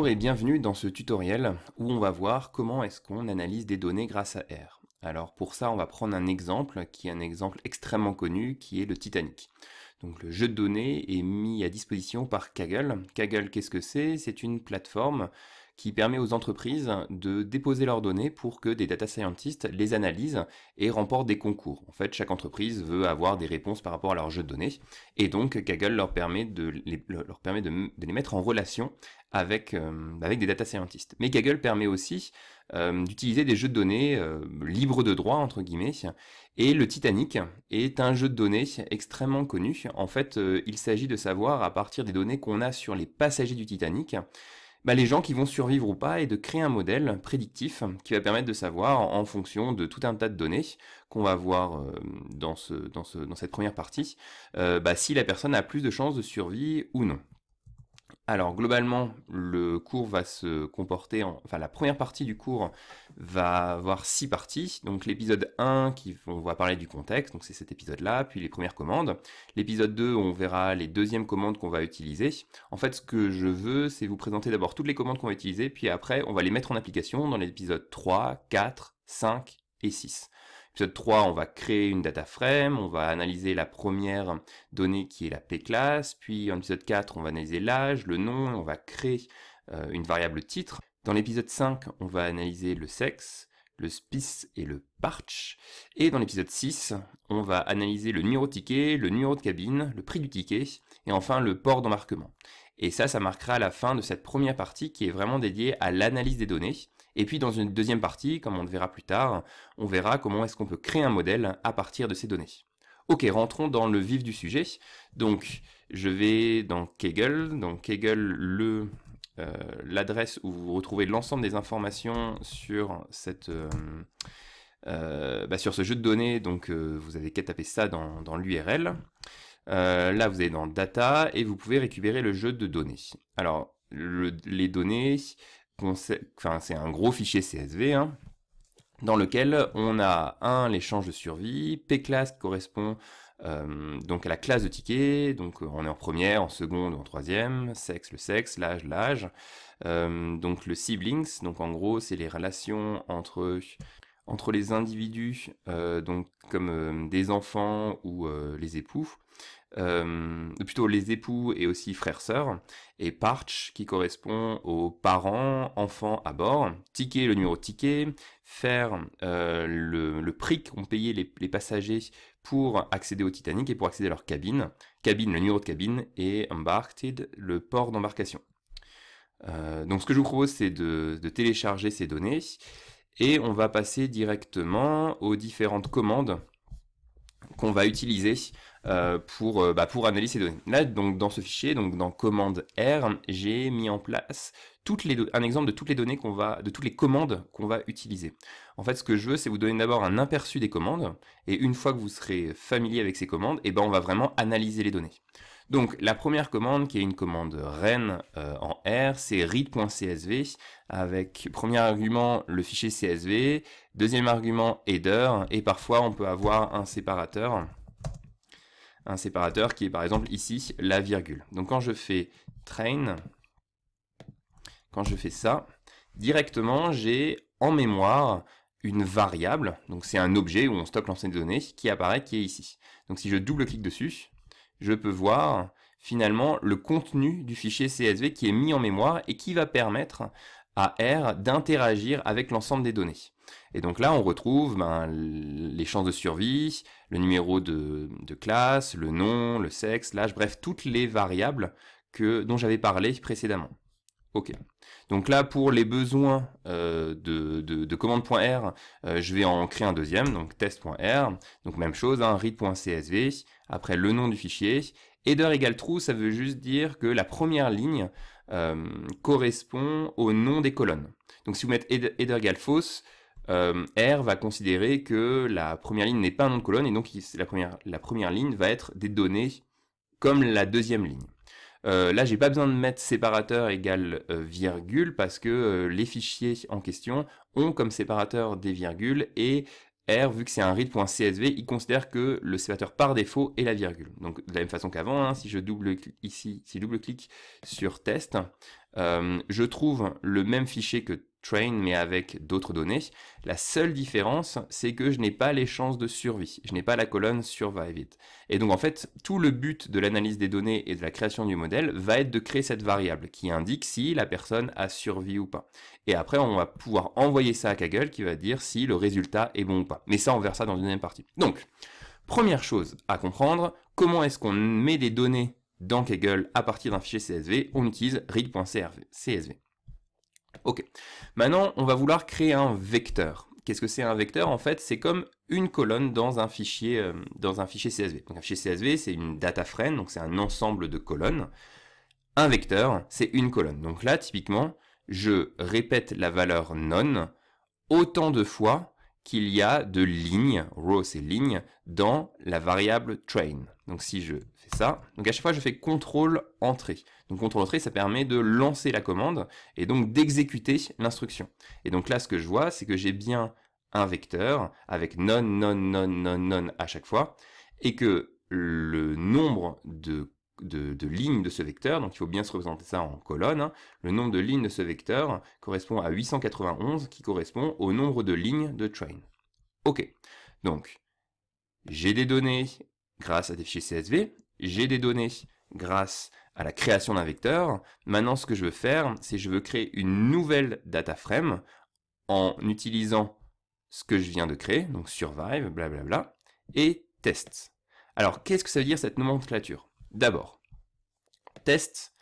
Bonjour et bienvenue dans ce tutoriel où on va voir comment est-ce qu'on analyse des données grâce à R. Alors pour ça, on va prendre un exemple qui est un exemple extrêmement connu qui est le Titanic. Donc le jeu de données est mis à disposition par Kaggle. Kaggle, qu'est-ce que c'est C'est une plateforme qui permet aux entreprises de déposer leurs données pour que des data scientists les analysent et remportent des concours. En fait, chaque entreprise veut avoir des réponses par rapport à leurs jeux de données et donc Kaggle leur permet de les, leur permet de, les mettre en relation avec, euh, avec des data scientists. Mais Kaggle permet aussi euh, d'utiliser des jeux de données euh, libres de droit, entre guillemets, et le Titanic est un jeu de données extrêmement connu. En fait, il s'agit de savoir à partir des données qu'on a sur les passagers du Titanic, bah, les gens qui vont survivre ou pas et de créer un modèle prédictif qui va permettre de savoir en, fonction de tout un tas de données qu'on va voir euh, dans, cette première partie, euh, bah, si la personne a plus de chances de survie ou non. Alors globalement, le cours va se comporter en... Enfin la première partie du cours va avoir six parties. Donc l'épisode 1 qui on va parler du contexte, donc c'est cet épisode-là, puis les premières commandes. L'épisode 2, on verra les deuxièmes commandes qu'on va utiliser. En fait, ce que je veux, c'est vous présenter d'abord toutes les commandes qu'on va utiliser, puis après on va les mettre en application dans l'épisode 3, 4, 5 et 6. Épisode 3, on va créer une data frame, on va analyser la première donnée qui est la p classe puis en épisode 4, on va analyser l'âge, le nom, on va créer euh, une variable titre. Dans l'épisode 5, on va analyser le sexe, le spice et le PARCH. Et dans l'épisode 6, on va analyser le numéro de ticket, le numéro de cabine, le prix du ticket et enfin le port d'embarquement. Et ça, ça marquera la fin de cette première partie qui est vraiment dédiée à l'analyse des données. Et puis dans une deuxième partie, comme on le verra plus tard, on verra comment est-ce qu'on peut créer un modèle à partir de ces données. Ok, rentrons dans le vif du sujet. Donc je vais dans Kegel, Donc, Kegel, le euh, l'adresse où vous retrouvez l'ensemble des informations sur cette euh, euh, bah, sur ce jeu de données, donc vous avez qu'à taper ça dans, dans l'URL. là, vous allez dans Data et vous pouvez récupérer le jeu de données. Alors, les données, enfin, c'est un gros fichier CSV, hein, dans lequel on a un l'échange de survie, pclass qui correspond euh, donc à la classe de ticket, donc euh, on est en première, en seconde, en troisième, sexe, le sexe, l'âge, l'âge. Euh, donc le siblings, donc en gros c'est les relations entre les individus, donc comme des enfants ou les époux. Euh, plutôt les époux et aussi frères-sœurs, et Parch qui correspond aux parents, enfants à bord, ticket le numéro de ticket, faire euh, le, le, prix qu'ont payé les, passagers pour accéder au Titanic et pour accéder à leur cabine, cabine, le numéro de cabine, et embarked, le port d'embarcation. Euh, donc ce que je vous propose c'est de, de télécharger ces données et on va passer directement aux différentes commandes qu'on va utiliser euh, euh, bah, pour, analyser ces données. Là, donc, dans ce fichier, donc, dans commande R, j'ai mis en place un exemple de toutes les données qu'on va, de toutes les commandes qu'on va utiliser. En fait, ce que je veux, c'est vous donner d'abord un aperçu des commandes, et une fois que vous serez familier avec ces commandes, et eh ben, on va vraiment analyser les données. Donc la première commande qui est une commande REN euh, en R, c'est read.csv avec premier argument le fichier CSV, deuxième argument header et parfois on peut avoir un séparateur un séparateur qui est par exemple ici la virgule. Donc quand je fais train, quand je fais ça, directement j'ai en mémoire une variable, donc c'est un objet où on stocke l'ensemble des données, qui apparaît, qui est ici. Donc si je double-clique dessus, je peux voir finalement le contenu du fichier CSV qui est mis en mémoire et qui va permettre R d'interagir avec l'ensemble des données. Et donc là, on retrouve ben, les chances de survie, le numéro de, classe, le nom, le sexe, l'âge, bref, toutes les variables que, dont j'avais parlé précédemment. Ok. Donc là, pour les besoins euh, de, de, commande.r, euh, je vais en créer un deuxième, donc test.r. Donc même chose, hein, read.csv, après le nom du fichier. Header égale true, ça veut juste dire que la première ligne euh, correspond au nom des colonnes. Donc si vous mettez égale euh, fausse, R va considérer que la première ligne n'est pas un nom de colonne et donc la, première, ligne va être des données comme la deuxième ligne. Euh, là, j'ai pas besoin de mettre séparateur égale euh, virgule parce que les fichiers en question ont comme séparateur des virgules et vu que c'est un read.csv, il considère que le sévateur par défaut est la virgule. Donc de la même façon qu'avant, hein, si je double ici, si double clique sur test, euh, je trouve le même fichier que train mais avec d'autres données. La seule différence, c'est que je n'ai pas les chances de survie. Je n'ai pas la colonne survive it. Et donc en fait, tout le but de l'analyse des données et de la création du modèle va être de créer cette variable qui indique si la personne a survie ou pas. Et après, on va pouvoir envoyer ça à Kaggle qui va dire si le résultat est bon ou pas. Mais ça, on verra ça dans une deuxième partie. Donc, première chose à comprendre, comment est-ce qu'on met des données dans Kaggle à partir d'un fichier CSV On utilise read.csv. Ok. Maintenant, on va vouloir créer un vecteur. Qu'est-ce que c'est un vecteur En fait, c'est comme une colonne dans un fichier, euh, dans un fichier CSV. un fichier CSV, c'est une data frame, donc c'est un ensemble de colonnes. Un vecteur, c'est une colonne. Donc là, typiquement, je répète la valeur non autant de fois qu'il y a de lignes, row c'est lignes, dans la variable train. Donc si je ça. Donc à chaque fois, je fais contrôle entrée. Donc contrôle entrée, ça permet de lancer la commande et donc d'exécuter l'instruction. Et donc là, ce que je vois, c'est que j'ai bien un vecteur avec non, non, non, non, non à chaque fois et que le nombre de, lignes de ce vecteur, donc il faut bien se représenter ça en colonne, hein, le nombre de lignes de ce vecteur correspond à 891 qui correspond au nombre de lignes de train. Ok, donc j'ai des données grâce à des fichiers CSV, j'ai des données grâce à la création d'un vecteur. Maintenant, ce que je veux faire, c'est je veux créer une nouvelle data frame en utilisant ce que je viens de créer, donc survive, blablabla, et test. Alors, qu'est-ce que ça veut dire cette nomenclature D'abord, test,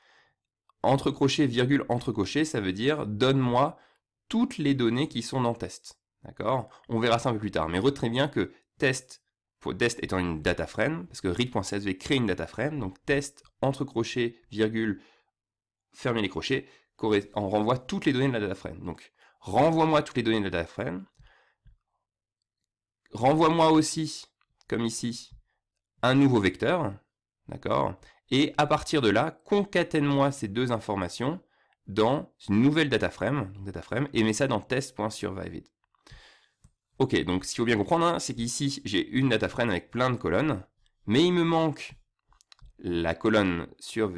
entre crochets, virgule, entre crochets, ça veut dire donne-moi toutes les données qui sont dans test. D'accord On verra ça un peu plus tard, mais retenez bien que test pour test étant une data frame, parce que read.csv crée une data frame, donc test entre crochets, virgule, fermer les crochets, on renvoie toutes les données de la data frame. Donc, renvoie-moi toutes les données de la data frame. Renvoie-moi aussi, comme ici, un nouveau vecteur. D'accord Et à partir de là, concatène-moi ces deux informations dans une nouvelle data frame, data frame et mets ça dans test.surviveit. Ok, donc ce qu'il faut bien comprendre, hein, c'est qu'ici, j'ai une data frame avec plein de colonnes, mais il me manque la colonne sur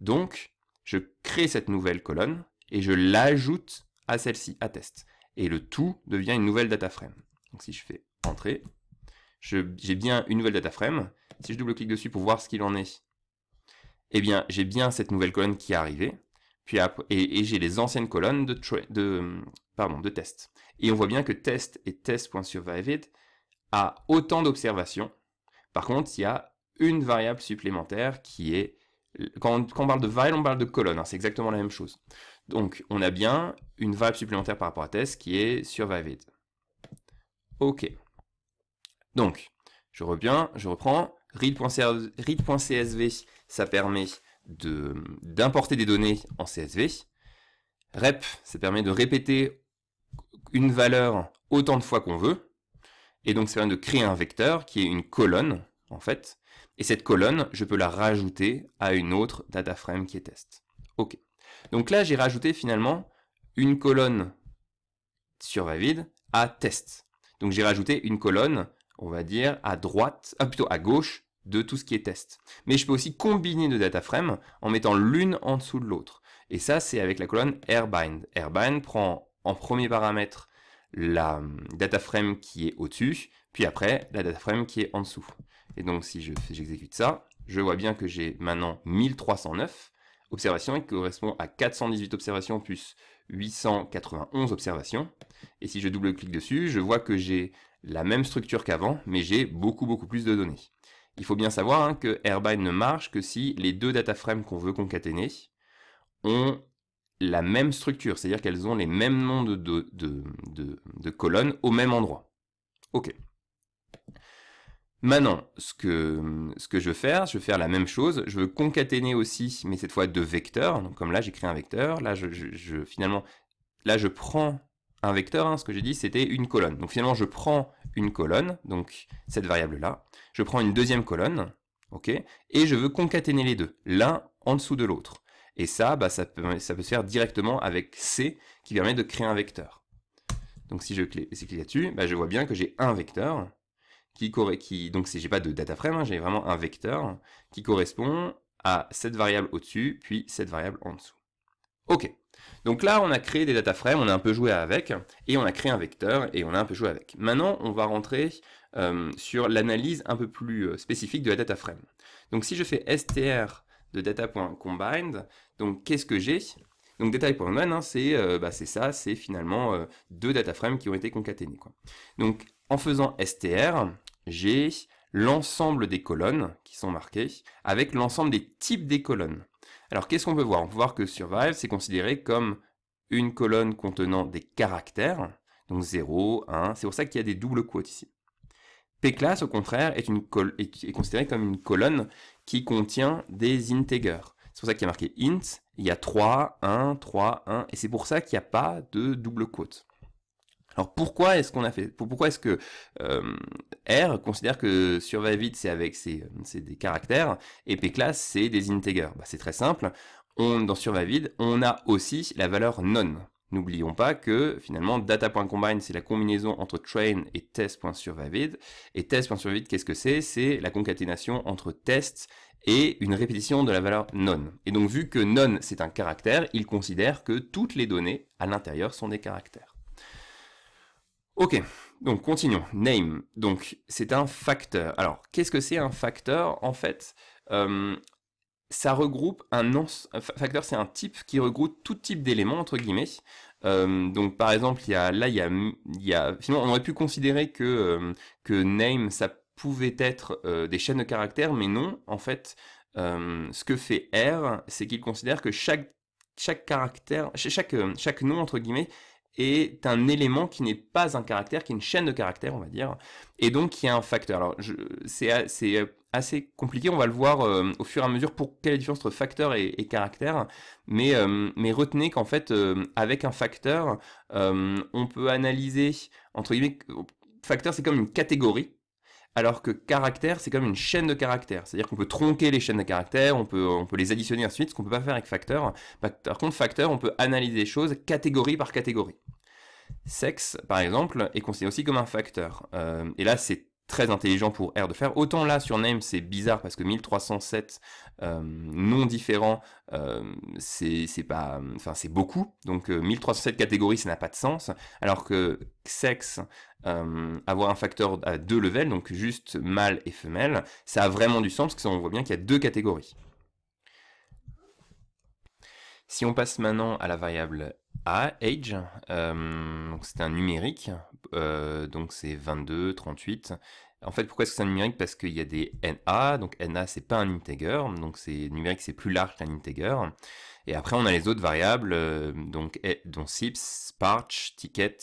donc je crée cette nouvelle colonne et je l'ajoute à celle-ci, à test. Et le tout devient une nouvelle data frame. Donc si je fais entrer, j'ai bien une nouvelle data frame. Si je double-clique dessus pour voir ce qu'il en est, eh bien j'ai bien cette nouvelle colonne qui est arrivée et, j'ai les anciennes colonnes de, test. Et on voit bien que test et test.survived a autant d'observations. Par contre, il y a une variable supplémentaire qui est... Quand on, parle de variable, on parle de colonne. Hein, c'est exactement la même chose. Donc, on a bien une variable supplémentaire par rapport à test qui est survived. OK. Donc, je reviens, je reprends. Read.csv, ça permet d'importer des données en CSV. Rep, ça permet de répéter une valeur autant de fois qu'on veut. Et donc, ça permet de créer un vecteur qui est une colonne, en fait. Et cette colonne, je peux la rajouter à une autre data frame qui est test. OK. Donc là, j'ai rajouté finalement une colonne sur Vavid à test. Donc j'ai rajouté une colonne, on va dire, à droite, ah, plutôt à gauche de tout ce qui est test. Mais je peux aussi combiner deux data frames en mettant l'une en dessous de l'autre. Et ça, c'est avec la colonne airbind. Airbind prend en premier paramètre la hum, data frame qui est au-dessus, puis après la data frame qui est en dessous. Et donc si j'exécute ça, je vois bien que j'ai maintenant 1309 observations et qui correspond à 418 observations plus 891 observations. Et si je double-clique dessus, je vois que j'ai la même structure qu'avant, mais j'ai beaucoup beaucoup plus de données. Il faut bien savoir hein, que Airbind ne marche que si les deux data frames qu'on veut concaténer ont la même structure, c'est-à-dire qu'elles ont les mêmes noms de, colonnes au même endroit. Ok. Maintenant, ce que, je veux faire, je veux faire la même chose, je veux concaténer aussi, mais cette fois de vecteurs, donc comme là j'ai créé un vecteur, là finalement, là je prends un vecteur, hein. ce que j'ai dit c'était une colonne. Donc finalement je prends une colonne, donc cette variable-là, je prends une deuxième colonne, ok, et je veux concaténer les deux, l'un en dessous de l'autre. Et ça, bah, ça, peut, se faire directement avec C qui permet de créer un vecteur. Donc si je clique là-dessus, bah, je vois bien que j'ai un vecteur qui, qui donc j'ai pas de data frame, hein, j'ai vraiment un vecteur qui correspond à cette variable au-dessus, puis cette variable en dessous. Ok. Donc là, on a créé des data frames, on a un peu joué avec, et on a créé un vecteur, et on a un peu joué avec. Maintenant, on va rentrer euh, sur l'analyse un peu plus euh, spécifique de la data frame. Donc si je fais str de data.combined, donc qu'est-ce que j'ai donc détail hein, euh, bah, c'est ça, c'est finalement deux data frames qui ont été concaténés. Donc en faisant str, j'ai l'ensemble des colonnes qui sont marquées avec l'ensemble des types des colonnes. Alors qu'est-ce qu'on peut voir On peut voir que survive, c'est considéré comme une colonne contenant des caractères, donc 0, 1, c'est pour ça qu'il y a des doubles quotes ici. Pclass, au contraire, est, considéré comme une colonne qui contient des integers. C'est pour ça qu'il y a marqué int, il y a 3, 1, 3, 1, et c'est pour ça qu'il n'y a pas de double quotes. Alors pourquoi est-ce qu'on a fait Pourquoi est-ce que euh, R considère que Survavid c'est avec des caractères et pclass c'est des integers bah, C'est très simple. On, dans Survavid on a aussi la valeur non. N'oublions pas que finalement data.combine c'est la combinaison entre train et Test.Survavid, et Test.Survavid qu'est-ce que c'est C'est la concaténation entre Test et une répétition de la valeur non. Et donc vu que non c'est un caractère, il considère que toutes les données à l'intérieur sont des caractères. Ok, donc continuons. Name, donc c'est un facteur. Alors qu'est-ce que c'est un facteur En fait, euh, ça regroupe un, facteur, c'est un type qui regroupe tout type d'éléments entre guillemets. Euh, donc par exemple, là, il y a, finalement, on aurait pu considérer que euh, name ça pouvait être des chaînes de caractères, mais non. En fait, ce que fait R, c'est qu'il considère que chaque caractère, chaque chaque nom entre guillemets est un élément qui n'est pas un caractère, qui est une chaîne de caractères, on va dire, et donc qui est un facteur. Alors, c'est assez compliqué, on va le voir euh, au fur et à mesure pour quelle est la différence entre facteur et, caractère, euh, mais, retenez qu'en fait, euh, avec un facteur, on peut analyser, entre guillemets, facteur c'est comme une catégorie, alors que caractère, c'est comme une chaîne de caractères. C'est-à-dire qu'on peut tronquer les chaînes de caractères, on peut, on peut les additionner ensuite, ce qu'on peut pas faire avec facteur. Par contre, facteur, on peut analyser les choses catégorie par catégorie. Sexe, par exemple, est considéré aussi comme un facteur. Euh, et là, c'est très intelligent pour R de faire. Autant là sur name c'est bizarre parce que 1307 euh, non différents euh, c'est pas enfin c'est beaucoup donc 1307 euh, catégories ça n'a pas de sens alors que sexe avoir un facteur à deux levels donc juste mâle et femelle ça a vraiment du sens parce on voit bien qu'il y a deux catégories. Si on passe maintenant à la variable Age, euh, c'est un numérique, euh, donc c'est 22, 38. En fait, pourquoi est-ce que c'est un numérique Parce qu'il y a des NA, donc NA c'est pas un integer, donc c'est numérique c'est plus large qu'un integer. Et après on a les autres variables, euh, donc e, dont SIPS, Parch, Ticket,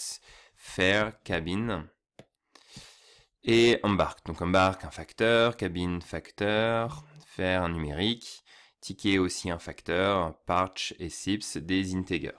Fair, cabine et Embark. Donc Embark un facteur, cabine facteur, Fair un numérique, Ticket aussi un facteur, Parch et SIPS des integers.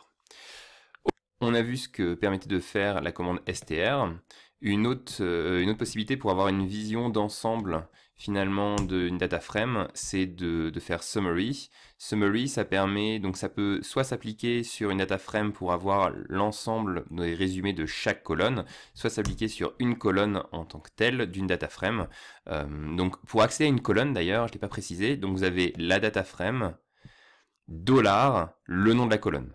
On a vu ce que permettait de faire la commande str. Euh, une autre, possibilité pour avoir une vision d'ensemble finalement d'une data frame, c'est de, faire summary. Summary, ça permet, donc ça peut soit s'appliquer sur une data frame pour avoir l'ensemble des résumés de chaque colonne, soit s'appliquer sur une colonne en tant que telle d'une data frame. Euh, donc pour accéder à une colonne d'ailleurs, je ne l'ai pas précisé, donc vous avez la data frame, dollar, le nom de la colonne.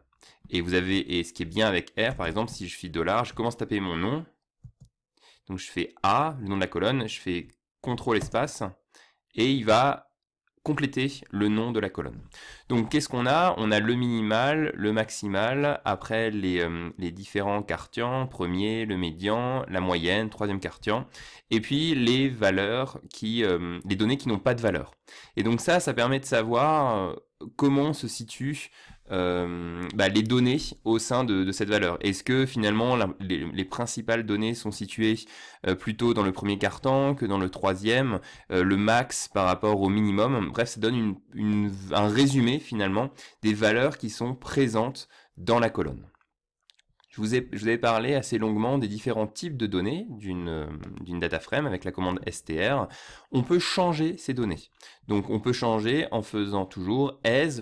Et vous avez, et ce qui est bien avec R, par exemple, si je fais dollar, je commence à taper mon nom. Donc je fais A, le nom de la colonne, je fais CTRL espace, et il va compléter le nom de la colonne. Donc qu'est-ce qu'on a On a le minimal, le maximal, après les, euh, les, différents quartians, premier, le médian, la moyenne, troisième quartiant, et puis les valeurs, qui, euh, les données qui n'ont pas de valeur. Et donc ça, ça permet de savoir euh, comment se situe euh, bah, les données au sein de, cette valeur. Est-ce que finalement les, principales données sont situées euh, plutôt dans le premier carton que dans le troisième, euh, le max par rapport au minimum Bref, ça donne un résumé finalement des valeurs qui sont présentes dans la colonne. Je vous, ai, parlé assez longuement des différents types de données d'une data frame avec la commande str. On peut changer ces données. Donc on peut changer en faisant toujours as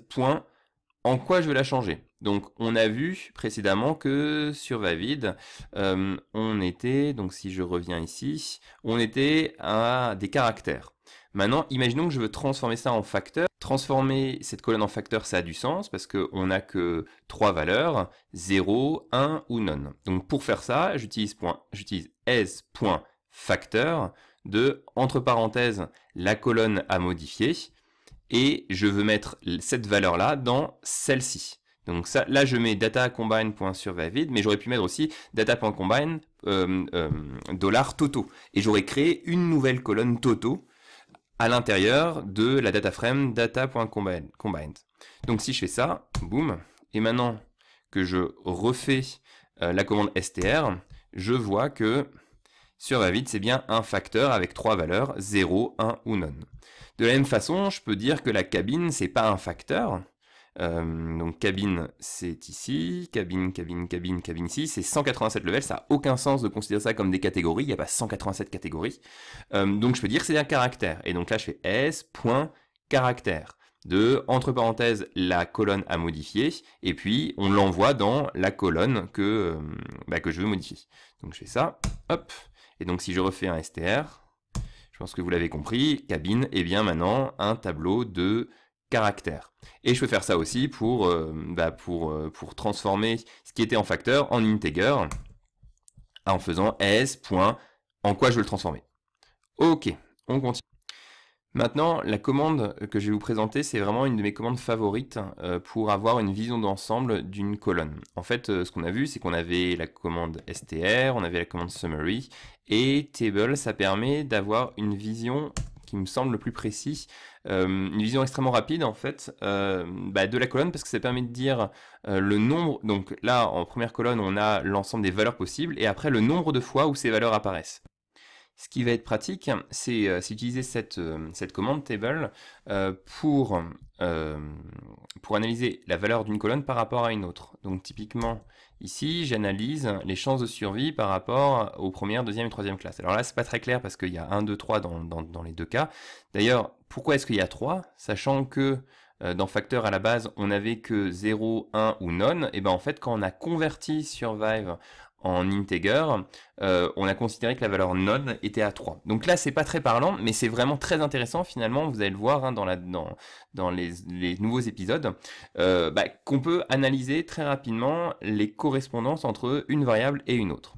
en quoi je veux la changer Donc on a vu précédemment que sur Vavid, euh, on était, donc si je reviens ici, on était à des caractères. Maintenant, imaginons que je veux transformer ça en facteur. Transformer cette colonne en facteur, ça a du sens parce qu'on n'a que trois valeurs, 0, 1 ou none. Donc pour faire ça, j'utilise s.facteur de, entre parenthèses, la colonne à modifier et je veux mettre cette valeur-là dans celle-ci. Donc ça, là je mets datacombine.survivid, mais j'aurais pu mettre aussi data.combine euh, euh, toto. Et j'aurais créé une nouvelle colonne toto à l'intérieur de la data frame data.combined. Donc si je fais ça, boum, et maintenant que je refais euh, la commande str, je vois que sur va c'est bien un facteur avec trois valeurs, 0, 1 ou non. De la même façon, je peux dire que la cabine, c'est pas un facteur. Euh, donc cabine, c'est ici, cabine, cabine, cabine, cabine ici, c'est 187 levels, ça n'a aucun sens de considérer ça comme des catégories, il n'y a pas 187 catégories. Euh, donc je peux dire que c'est un caractère. Et donc là, je fais s.caractère de, entre parenthèses, la colonne à modifier, et puis on l'envoie dans la colonne que, euh, bah, que je veux modifier. Donc je fais ça, hop, et donc si je refais un str, je pense que vous l'avez compris, cabine est eh bien maintenant un tableau de caractères. Et je peux faire ça aussi pour, euh, bah, pour, euh, pour transformer ce qui était en facteur en integer en faisant s. en quoi je veux le transformer. Ok, on continue. Maintenant, la commande que je vais vous présenter, c'est vraiment une de mes commandes favorites euh, pour avoir une vision d'ensemble d'une colonne. En fait, euh, ce qu'on a vu, c'est qu'on avait la commande str, on avait la commande summary, et table, ça permet d'avoir une vision qui me semble le plus précis, euh, une vision extrêmement rapide en fait bah, de la colonne parce que ça permet de dire le nombre, donc là en première colonne on a l'ensemble des valeurs possibles et après le nombre de fois où ces valeurs apparaissent. Ce qui va être pratique, c'est euh, utiliser euh, cette, commande table euh, pour, pour analyser la valeur d'une colonne par rapport à une autre. Donc typiquement, ici, j'analyse les chances de survie par rapport aux premières, deuxième et troisième classes. Alors là, c'est pas très clair parce qu'il y a 1, 2, 3 dans, les deux cas. D'ailleurs, pourquoi est-ce qu'il y a 3 Sachant que dans Facteur à la base, on n'avait que 0, 1 ou None, et ben en fait quand on a converti Survive en integer, euh, on a considéré que la valeur node était à 3. Donc là, c'est pas très parlant, mais c'est vraiment très intéressant finalement, vous allez le voir hein, dans, les, nouveaux épisodes, euh, bah, qu'on peut analyser très rapidement les correspondances entre une variable et une autre.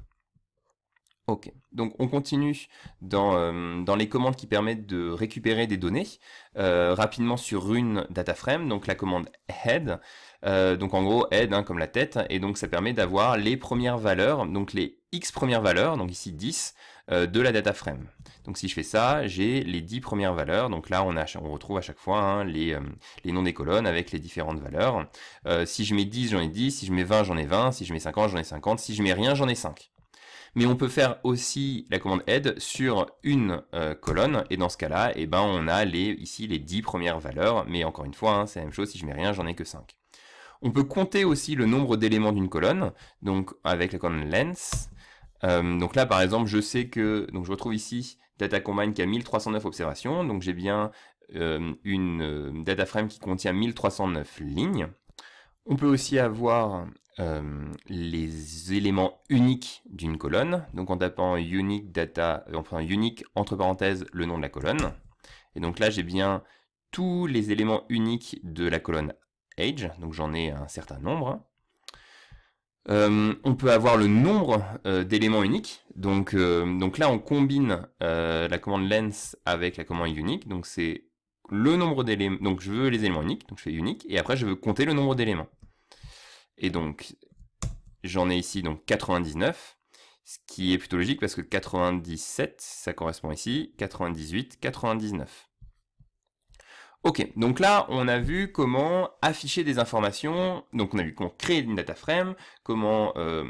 Ok, donc on continue dans, euh, les commandes qui permettent de récupérer des données rapidement sur une data frame, donc la commande head euh, donc en gros head hein, comme la tête et donc ça permet d'avoir les premières valeurs donc les x premières valeurs donc ici 10 euh, de la data frame donc si je fais ça j'ai les 10 premières valeurs donc là on, on retrouve à chaque fois hein, euh, les, noms des colonnes avec les différentes valeurs si je mets 10 j'en ai 10 si je mets 20 j'en ai 20 si je mets 50 j'en ai 50 si je mets rien j'en ai 5 mais on peut faire aussi la commande head sur une colonne et dans ce cas là eh ben, on a ici les 10 premières valeurs mais encore une fois hein, c'est la même chose si je mets rien j'en ai que 5 on peut compter aussi le nombre d'éléments d'une colonne, donc avec la colonne length. Euh, donc là, par exemple, je sais que, donc je retrouve ici Data Combine qui a 1309 observations, donc j'ai bien euh, une euh, data dataframe qui contient 1309 lignes. On peut aussi avoir les éléments uniques d'une colonne, donc en tapant unique data, unique entre parenthèses le nom de la colonne. Et donc là, j'ai bien tous les éléments uniques de la colonne age, donc j'en ai un certain nombre. Euh, on peut avoir le nombre euh, d'éléments uniques. Donc, euh, donc là, on combine la commande lens avec la commande unique. Donc c'est le nombre d'éléments. Donc je veux les éléments uniques, donc je fais unique. Et après, je veux compter le nombre d'éléments. Et donc, j'en ai ici donc 99. Ce qui est plutôt logique parce que 97, ça correspond ici. 98, 99. Ok, donc là, on a vu comment afficher des informations, donc on a vu comment créer une data frame, comment euh,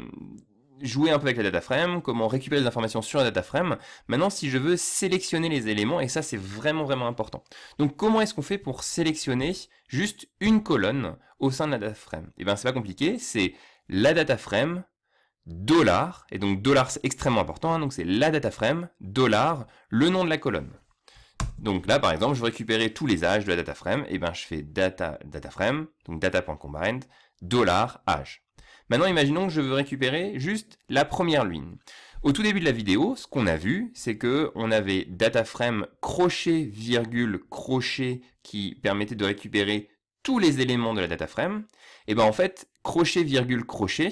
jouer un peu avec la data frame, comment récupérer des informations sur la data frame. Maintenant, si je veux sélectionner les éléments, et ça c'est vraiment vraiment important. Donc comment est-ce qu'on fait pour sélectionner juste une colonne au sein de la data frame Et eh bien c'est pas compliqué, c'est la data frame, dollar, et donc dollar c'est extrêmement important, hein, donc c'est la data frame, dollar, le nom de la colonne. Donc là, par exemple, je veux récupérer tous les âges de la data frame. Et eh bien je fais data, data frame, donc data.combined, dollar age. Maintenant, imaginons que je veux récupérer juste la première ligne. Au tout début de la vidéo, ce qu'on a vu, c'est que on avait data frame crochet virgule crochet qui permettait de récupérer tous les éléments de la data frame. Et eh ben en fait, crochet virgule crochet,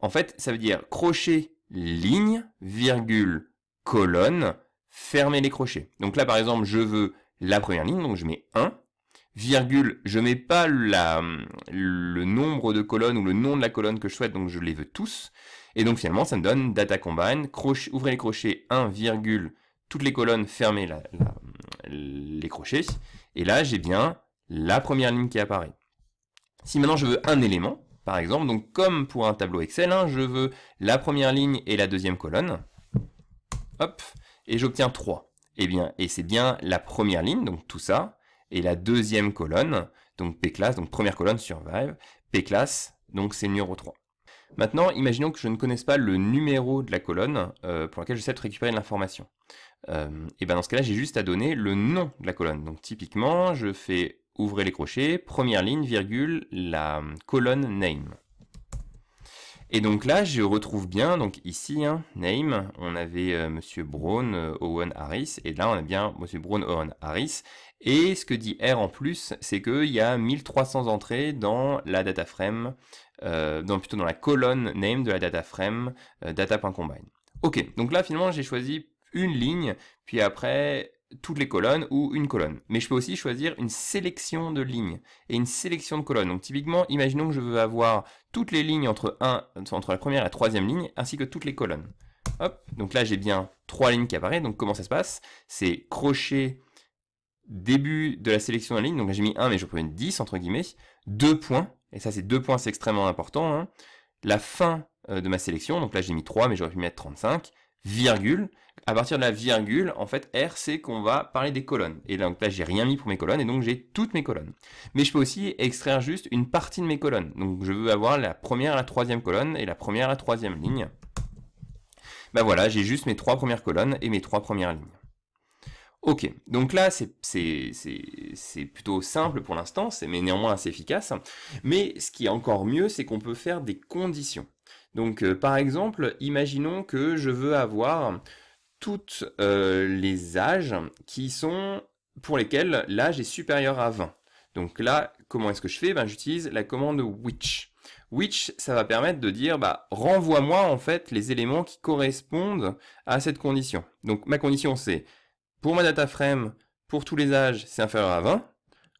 en fait, ça veut dire crochet ligne virgule colonne fermer les crochets. Donc là, par exemple, je veux la première ligne, donc je mets 1, virgule, je mets pas la, le nombre de colonnes ou le nom de la colonne que je souhaite, donc je les veux tous. Et donc finalement, ça me donne data combine, crochet, ouvrez les crochets, 1, virgule, toutes les colonnes, fermez les crochets. Et là, j'ai bien la première ligne qui apparaît. Si maintenant je veux un élément, par exemple, donc comme pour un tableau Excel, hein, je veux la première ligne et la deuxième colonne. Hop, et j'obtiens 3. Et eh bien, et c'est bien la première ligne, donc tout ça, et la deuxième colonne, donc P class, donc première colonne survive, P class, donc c'est numéro 3. Maintenant, imaginons que je ne connaisse pas le numéro de la colonne euh, pour laquelle je de récupérer de l'information. Euh, et ben, dans ce cas-là, j'ai juste à donner le nom de la colonne. Donc typiquement, je fais ouvrir les crochets, première ligne, virgule, la euh, colonne name. Et donc là, je retrouve bien, donc ici, hein, name, on avait euh, Monsieur Brown, euh, Owen Harris, et là on a bien Monsieur Brown, Owen Harris. Et ce que dit R en plus, c'est qu'il y a 1300 entrées dans la data frame, euh, dans, plutôt dans la colonne name de la data frame data.combine. Ok, donc là finalement j'ai choisi une ligne, puis après toutes les colonnes ou une colonne. Mais je peux aussi choisir une sélection de lignes et une sélection de colonnes. Donc typiquement, imaginons que je veux avoir toutes les lignes entre, 1, entre la première et la troisième ligne, ainsi que toutes les colonnes. donc là j'ai bien trois lignes qui apparaissent. Donc comment ça se passe C'est crochet début de la sélection de la ligne. Donc là j'ai mis 1, mais je peux mettre 10 entre guillemets. deux points, et ça c'est deux points, c'est extrêmement important. Hein. La fin euh, de ma sélection, donc là j'ai mis 3, mais j'aurais pu mettre 35 virgule. À partir de la virgule, en fait, R, c'est qu'on va parler des colonnes. Et donc là, j'ai rien mis pour mes colonnes, et donc j'ai toutes mes colonnes. Mais je peux aussi extraire juste une partie de mes colonnes. Donc je veux avoir la première à la troisième colonne, et la première à la troisième ligne. Bah voilà, j'ai juste mes trois premières colonnes et mes trois premières lignes. Ok, donc là c'est plutôt simple pour l'instant, mais néanmoins assez efficace. Mais ce qui est encore mieux, c'est qu'on peut faire des conditions. Donc euh, par exemple, imaginons que je veux avoir toutes euh, les âges qui sont pour lesquels l'âge est supérieur à 20. Donc là, comment est-ce que je fais ben, J'utilise la commande which. Which, ça va permettre de dire, bah, renvoie-moi en fait les éléments qui correspondent à cette condition. Donc ma condition c'est, pour ma data frame, pour tous les âges, c'est inférieur à 20.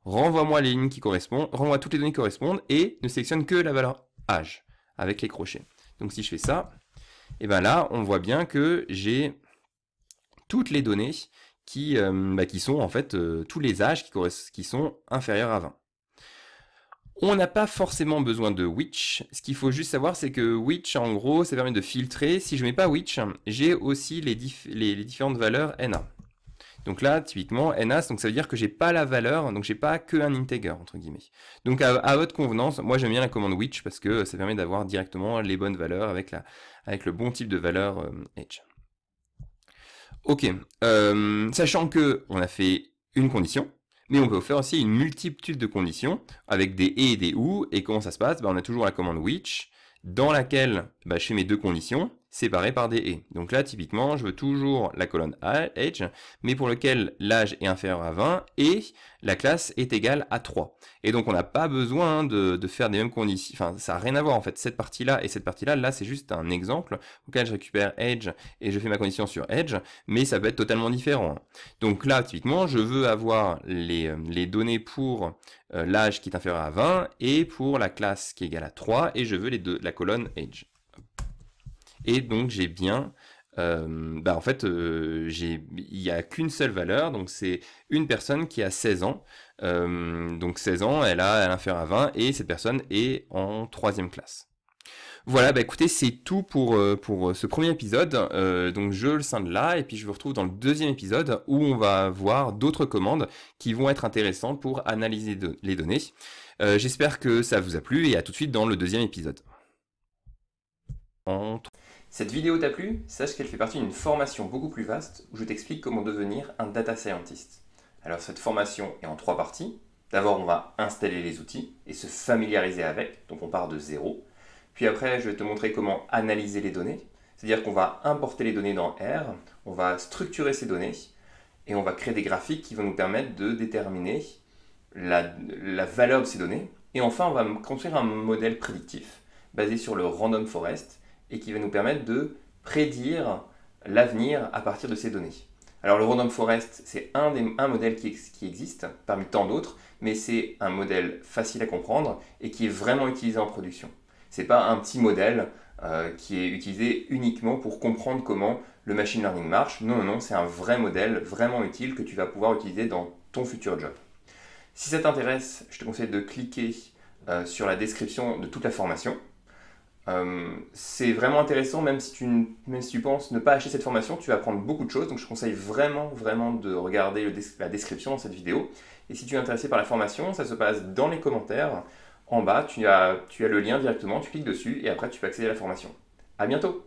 Renvoie-moi les lignes qui correspondent, renvoie toutes les données qui correspondent et ne sélectionne que la valeur âge avec les crochets. Donc si je fais ça, et eh ben là, on voit bien que j'ai toutes les données qui, euh, bah, qui sont en fait euh, tous les âges qui, qui sont inférieurs à 20. On n'a pas forcément besoin de which. Ce qu'il faut juste savoir, c'est que which, en gros, ça permet de filtrer. Si je mets pas which, j'ai aussi les, les différentes valeurs NA. Donc là, typiquement, NAS, donc ça veut dire que je j'ai pas la valeur, donc je n'ai pas que un integer, entre guillemets. Donc à, votre convenance, moi j'aime bien la commande which parce que ça permet d'avoir directement les bonnes valeurs avec, le bon type de valeur euh, edge. Ok, euh, sachant que on a fait une condition, mais on peut faire aussi une multitude de conditions avec des et et des ou, et comment ça se passe ben, On a toujours la commande which, dans laquelle, bah, je fais mes deux conditions, séparé par des et. Donc là, typiquement, je veux toujours la colonne age, mais pour lequel l'âge est inférieur à 20 et la classe est égale à 3. Et donc, on n'a pas besoin de, faire des mêmes conditions. Enfin, ça n'a rien à voir, en fait. Cette partie-là et cette partie-là, là, c'est juste un exemple auquel je récupère age et je fais ma condition sur age, mais ça peut être totalement différent. Donc là, typiquement, je veux avoir les, euh, données pour euh, l'âge qui est inférieur à 20 et pour la classe qui est égale à 3 et je veux les deux, la colonne age. Et donc j'ai bien euh, bah en fait, euh, j'ai, il n'y a qu'une seule valeur, donc c'est une personne qui a 16 ans. Euh, donc 16 ans, elle a, elle a à 20 et cette personne est en troisième classe. Voilà, bah écoutez, c'est tout pour, pour ce premier épisode. donc je le scinde là et puis je vous retrouve dans le deuxième épisode où on va voir d'autres commandes qui vont être intéressantes pour analyser les données. J'espère que ça vous a plu et à tout de suite dans le deuxième épisode. Cette vidéo t'a plu Sache qu'elle fait partie d'une formation beaucoup plus vaste où je t'explique comment devenir un data scientist. Alors cette formation est en trois parties. D'abord, on va installer les outils et se familiariser avec, donc on part de zéro. Puis après, je vais te montrer comment analyser les données, c'est-à-dire qu'on va importer les données dans R, on va structurer ces données et on va créer des graphiques qui vont nous permettre de déterminer la, valeur de ces données. Et enfin, on va construire un modèle prédictif basé sur le random forest et qui va nous permettre de prédire l'avenir à partir de ces données. Alors le Random Forest, c'est un, un modèle qui, existe parmi tant d'autres, mais c'est un modèle facile à comprendre et qui est vraiment utilisé en production. n'est pas un petit modèle euh, qui est utilisé uniquement pour comprendre comment le machine learning marche. Non, non, non, c'est un vrai modèle vraiment utile que tu vas pouvoir utiliser dans ton futur job. Si ça t'intéresse, je te conseille de cliquer euh, sur la description de toute la formation. Euh, c'est vraiment intéressant, même si, tu, même penses ne pas acheter cette formation, tu vas apprendre beaucoup de choses. Donc je conseille vraiment, vraiment de regarder la description de cette vidéo. Et si tu es intéressé par la formation, ça se passe dans les commentaires. En bas, tu as, tu as le lien directement, tu cliques dessus et après tu peux accéder à la formation. À bientôt